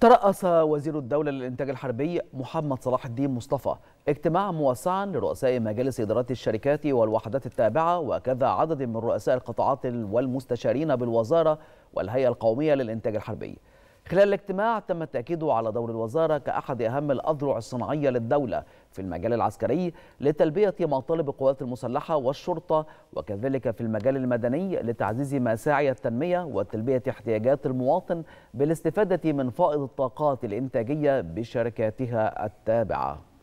ترأس وزير الدولة للإنتاج الحربي محمد صلاح الدين مصطفى اجتماعا موسعا لرؤساء مجالس إدارات الشركات والوحدات التابعة وكذا عدد من رؤساء القطاعات والمستشارين بالوزارة والهيئة القومية للإنتاج الحربي خلال الاجتماع تم التأكيد على دور الوزارة كأحد أهم الأذرع الصناعية للدولة في المجال العسكري لتلبية مطالب القوات المسلحة والشرطة وكذلك في المجال المدني لتعزيز مساعي التنمية وتلبية احتياجات المواطن بالاستفادة من فائض الطاقات الإنتاجية بشركاتها التابعة